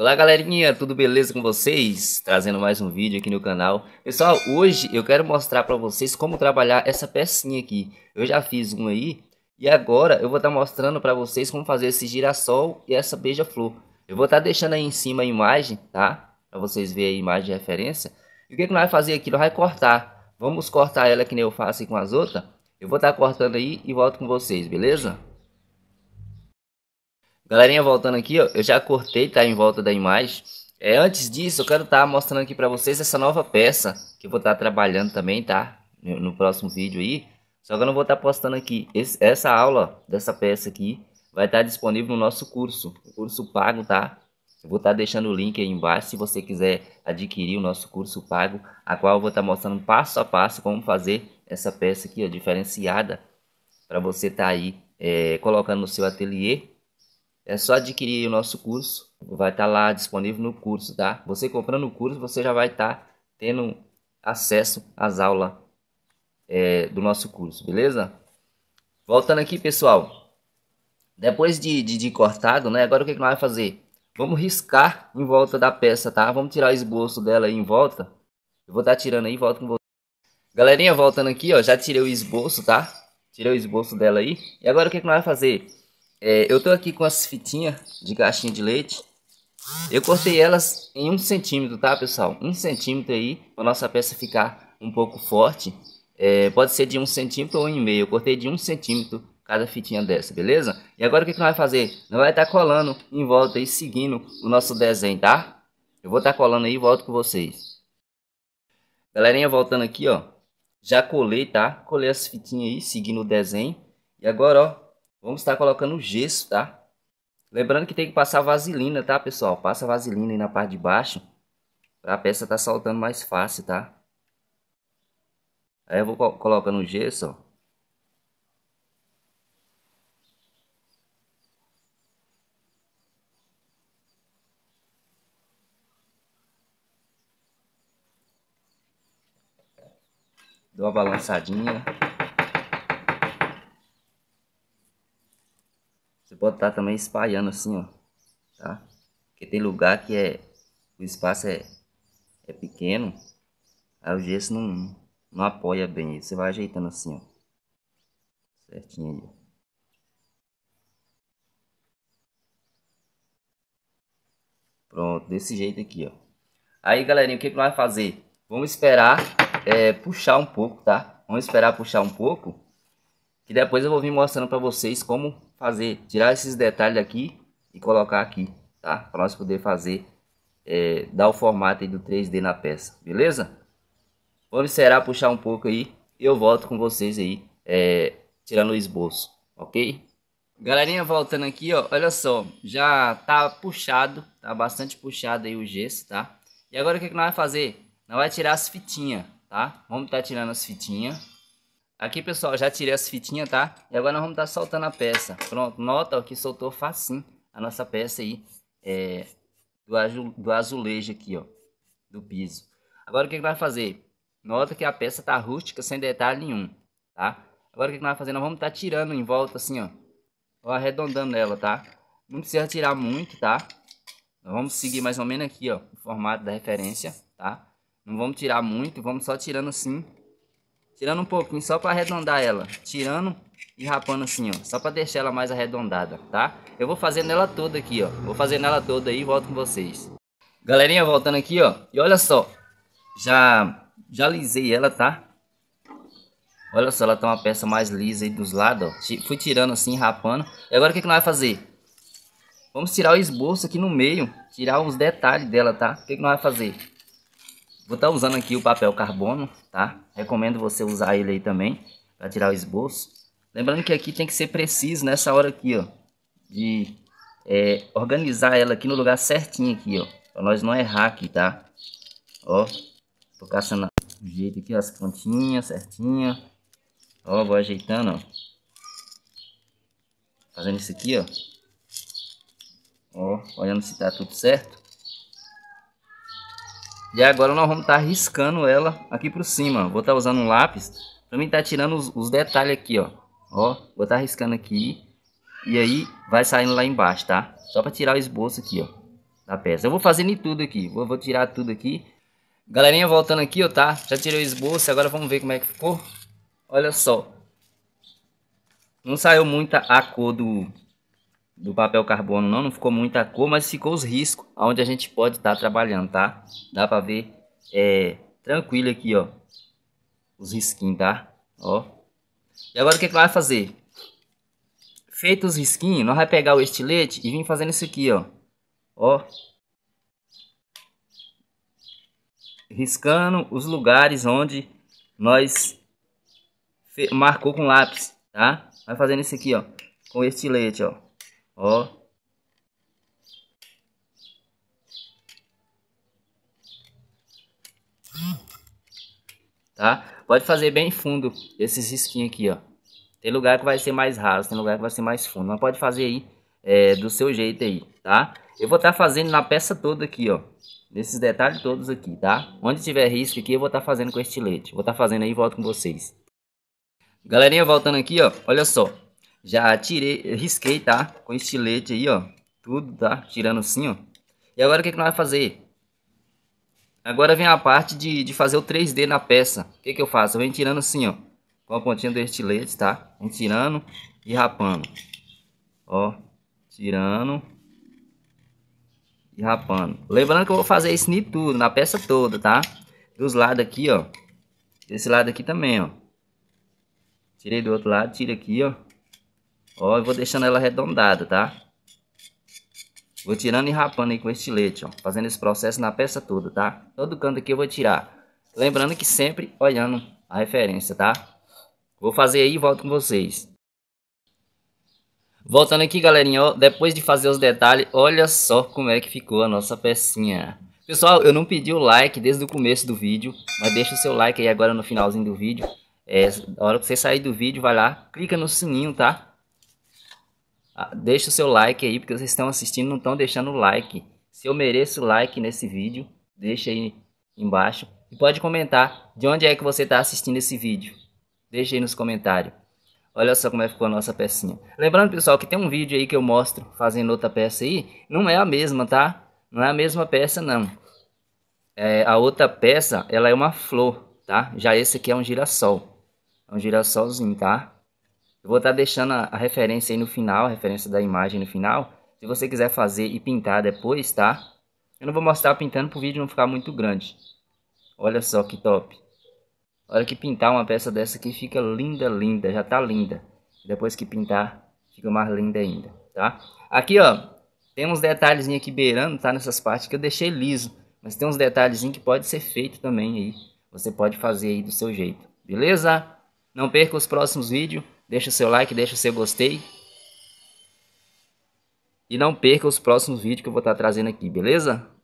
Olá galerinha, tudo beleza com vocês? Trazendo mais um vídeo aqui no canal. Pessoal, hoje eu quero mostrar para vocês como trabalhar essa pecinha aqui. Eu já fiz uma aí e agora eu vou estar tá mostrando para vocês como fazer esse girassol e essa beija-flor. Eu vou estar tá deixando aí em cima a imagem, tá? Para vocês verem a imagem de referência. E o que, que nós vamos fazer aqui? Nós vamos cortar. Vamos cortar ela que nem eu faço com as outras. Eu vou estar tá cortando aí e volto com vocês, beleza? Galerinha, voltando aqui, ó, eu já cortei, tá, em volta da imagem. É, antes disso, eu quero estar tá mostrando aqui para vocês essa nova peça, que eu vou estar tá trabalhando também, tá? No, no, próximo vídeo aí. Só que eu não vou estar tá postando aqui. Esse, essa aula dessa peça aqui vai estar tá disponível no nosso curso. Curso pago, tá? Eu vou estar tá deixando o link aí embaixo se você quiser adquirir o nosso curso pago, a qual eu vou estar tá mostrando passo a passo como fazer essa peça aqui, ó, diferenciada, para você estar aí é, colocando no seu ateliê é só adquirir o nosso curso, vai estar tá lá disponível no curso, tá? Você comprando o curso, você já vai estar tá tendo acesso às aulas é, do nosso curso, beleza? Voltando aqui, pessoal. Depois de, de, de cortado, né? Agora o que, que nós vamos fazer? Vamos riscar em volta da peça, tá? Vamos tirar o esboço dela aí em volta. Eu vou estar tá tirando aí, volto com vocês. Galerinha, voltando aqui, ó. Já tirei o esboço, tá? Tirei o esboço dela aí. E agora o que, que nós vamos fazer? É, eu tô aqui com as fitinhas de caixinha de leite. Eu cortei elas em um centímetro, tá pessoal? Um centímetro aí, para nossa peça ficar um pouco forte. É, pode ser de um centímetro ou um e meio. Eu cortei de um centímetro cada fitinha dessa, beleza? E agora o que, que nós vai fazer? Nós vai estar tá colando em volta e seguindo o nosso desenho, tá? Eu vou estar tá colando aí e volto com vocês. Galerinha, voltando aqui, ó. Já colei, tá? Colei as fitinhas aí, seguindo o desenho. E agora, ó, Vamos estar colocando gesso, tá? Lembrando que tem que passar vaselina, tá, pessoal? Passa vaselina aí na parte de baixo. Pra a peça tá saltando mais fácil, tá? Aí eu vou colocando gesso, ó. Dou uma balançadinha. pode estar tá também espalhando assim, ó, tá? Porque tem lugar que é, o espaço é, é pequeno, aí o gesso não, não apoia bem. Você vai ajeitando assim, ó. Certinho aí, Pronto, desse jeito aqui, ó. Aí, galerinha, o que, que nós vamos fazer? Vamos esperar é, puxar um pouco, tá? Vamos esperar puxar um pouco que depois eu vou vir mostrando para vocês como fazer, tirar esses detalhes aqui e colocar aqui, tá? Para nós poder fazer, é, dar o formato do 3D na peça, beleza? Vou esperar puxar um pouco aí e eu volto com vocês aí, é, tirando o esboço, ok? Galerinha, voltando aqui, ó, olha só, já tá puxado, tá bastante puxado aí o gesso, tá? E agora o que, que nós vamos fazer? Nós vamos tirar as fitinhas, tá? Vamos estar tá tirando as fitinhas, Aqui, pessoal, já tirei as fitinhas, tá? E agora nós vamos estar tá soltando a peça. Pronto, nota que soltou facinho a nossa peça aí é, do, azulejo aqui, ó, do piso. Agora, o que, que nós vamos fazer? Nota que a peça tá rústica, sem detalhe nenhum, tá? Agora, o que, que nós vamos fazer? Nós vamos estar tá tirando em volta, assim, ó, ó, arredondando ela, tá? Não precisa tirar muito, tá? Nós vamos seguir mais ou menos aqui, ó, o formato da referência, tá? Não vamos tirar muito, vamos só tirando assim, Tirando um pouquinho, só para arredondar ela. Tirando e rapando assim, ó. Só para deixar ela mais arredondada, tá? Eu vou fazendo ela toda aqui, ó. Vou fazendo ela toda aí e volto com vocês. Galerinha, voltando aqui, ó. E olha só. Já, já lisei ela, tá? Olha só, ela tá uma peça mais lisa aí dos lados, ó. Fui tirando assim, rapando. E agora o que, que nós vamos fazer? Vamos tirar o esboço aqui no meio. Tirar os detalhes dela, tá? O que, que nós vamos fazer? Vou estar tá usando aqui o papel carbono, tá? Recomendo você usar ele aí também, para tirar o esboço. Lembrando que aqui tem que ser preciso nessa hora aqui, ó. De é, organizar ela aqui no lugar certinho aqui, ó. Pra nós não errar aqui, tá? Ó. Tô caçando do jeito aqui, ó, as pontinhas certinha. Ó, vou ajeitando, ó. Fazendo isso aqui, ó. Ó, olhando se tá tudo certo. E agora nós vamos estar tá riscando ela aqui por cima. Vou estar tá usando um lápis para mim estar tá tirando os, os, detalhes aqui, ó. Ó, vou estar tá riscando aqui. E aí vai saindo lá embaixo, tá? Só para tirar o esboço aqui, ó, da peça. Eu vou fazendo tudo aqui. Vou, vou tirar tudo aqui. Galerinha, voltando aqui, ó, tá? Já tirei o esboço, agora vamos ver como é que ficou. Olha só. Não saiu muita a cor do, do papel carbono não, não ficou muita cor, mas ficou os riscos aonde a gente pode estar tá trabalhando, tá? Dá para ver é, tranquilo aqui, ó, os risquinhos, tá? Ó. E agora o que, é que vai fazer? Feito os risquinhos, nós vai pegar o estilete e vir fazendo isso aqui, ó. Ó. Riscando os lugares onde nós marcou com lápis, tá? Vai fazendo isso aqui, ó, com estilete, ó. Ó. Tá? Pode fazer bem fundo esses risquinhos aqui, ó. Tem lugar que vai ser mais raso, tem lugar que vai ser mais fundo. Mas pode fazer aí é, do seu jeito aí, tá? Eu vou estar tá fazendo na peça toda aqui, ó. Nesses detalhes todos aqui, tá? Onde tiver risco aqui, eu vou estar tá fazendo com estilete. Vou estar tá fazendo aí e volto com vocês. Galerinha, voltando aqui, ó. Olha só. Já tirei, risquei, tá? Com estilete aí, ó. Tudo, tá? Tirando assim, ó. E agora o que, que nós vamos fazer? Agora vem a parte de, de fazer o 3D na peça. O que, que eu faço? Eu venho tirando assim, ó. Com a pontinha do estilete, tá? Vem tirando e rapando. Ó. Tirando e rapando. Lembrando que eu vou fazer isso em tudo, na peça toda, tá? Dos lados aqui, ó. Desse lado aqui também, ó. Tirei do outro lado, tira aqui, ó. Ó, eu vou deixando ela arredondada, tá? Vou tirando e rapando aí com estilete, ó. Fazendo esse processo na peça toda, tá? Todo canto aqui eu vou tirar. Lembrando que sempre olhando a referência, tá? Vou fazer aí e volto com vocês. Voltando aqui, galerinha, ó, depois de fazer os detalhes, olha só como é que ficou a nossa pecinha. Pessoal, eu não pedi o like desde o começo do vídeo, mas deixa o seu like aí agora no finalzinho do vídeo. É, a hora que você sair do vídeo, vai lá, clica no sininho, tá? Ah, deixa o seu like aí, porque vocês estão assistindo não estão deixando like. Se eu mereço like nesse vídeo, deixa aí embaixo. E pode comentar de onde é que você está assistindo esse vídeo. Deixa aí nos comentários. Olha só como é que ficou a nossa pecinha. Lembrando, pessoal, que tem um vídeo aí que eu mostro fazendo outra peça aí. Não é a mesma, tá? Não é a mesma peça, não. É, a outra peça, ela é uma flor, tá? Já esse aqui é um girassol. É um girassolzinho, tá? Eu vou estar tá deixando a, referência aí no final, a referência da imagem no final. Se você quiser fazer e pintar depois, tá? Eu não vou mostrar pintando para o vídeo não ficar muito grande. Olha só que top. Olha que pintar uma peça dessa aqui fica linda, linda. Já tá linda. Depois que pintar, fica mais linda ainda, tá? Aqui, ó, tem uns detalhezinhos aqui beirando, tá? Nessas partes que eu deixei liso. Mas tem uns detalhezinhos que pode ser feito também aí. Você pode fazer aí do seu jeito, beleza? Não perca os próximos vídeos. Deixa seu like, deixa seu gostei. E não perca os próximos vídeos que eu vou estar trazendo aqui, beleza?